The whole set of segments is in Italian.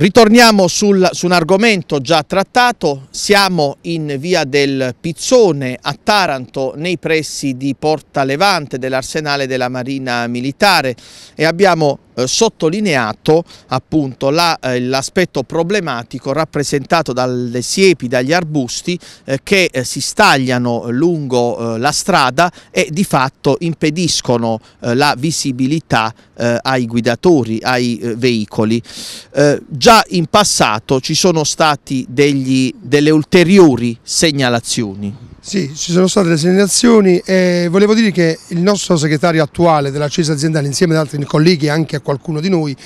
Ritorniamo sul, su un argomento già trattato, siamo in via del Pizzone a Taranto nei pressi di Porta Levante dell'arsenale della Marina Militare e abbiamo eh, sottolineato appunto l'aspetto la, eh, problematico rappresentato dalle siepi, dagli arbusti eh, che eh, si stagliano lungo la strada e di fatto impediscono la visibilità ai guidatori, ai veicoli. già in passato ci sono stati degli, delle ulteriori segnalazioni. Sì, ci sono state le segnalazioni e volevo dire che il nostro segretario attuale della CESA aziendale insieme ad altri colleghi e anche a qualcuno di noi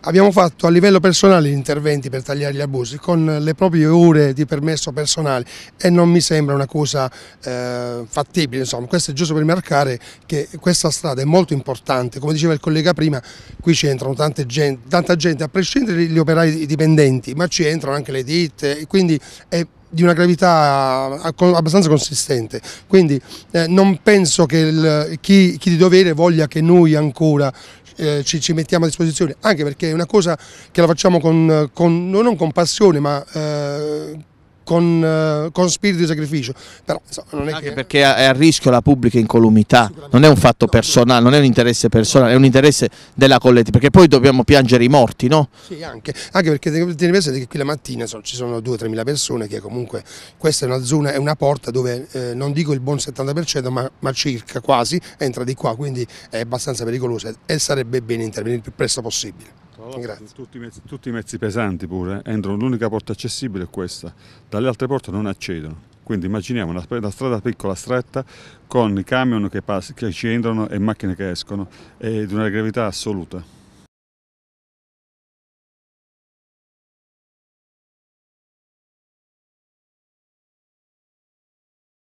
abbiamo fatto a livello personale gli interventi per tagliare gli abusi con le proprie ore di permesso personale e non mi sembra una cosa eh, fattibile, insomma. questo è giusto per marcare che questa strada è molto importante, come diceva il collega prima qui ci entrano gente, tanta gente, a prescindere dagli operai dipendenti ma ci entrano anche le ditte, quindi è di una gravità eh, abbastanza consistente, quindi eh, non penso che il, chi, chi, di dovere voglia che noi ancora eh, ci, ci, mettiamo a disposizione, anche perché è una cosa che la facciamo con, con non con passione ma eh, con, eh, con, spirito di sacrificio. Però, insomma, Anche che... perché è a rischio la pubblica incolumità, non è un fatto personale, non è un interesse personale, è un interesse della collettività, perché poi dobbiamo piangere i morti, no? Sì, anche, anche perché tenete presente che qui la mattina so, ci sono 2-3 mila persone che comunque questa è una zona, è una porta dove eh, non dico il buon 70%, ma, ma, circa quasi entra di qua, quindi è abbastanza pericolosa e sarebbe bene intervenire il più presto possibile. Tutti i, mezzi, tutti i mezzi pesanti pure eh. entrano, l'unica porta accessibile è questa, dalle altre porte non accedono. Quindi immaginiamo una, una strada piccola, stretta, con camion che, che ci entrano e macchine che escono, è di una gravità assoluta.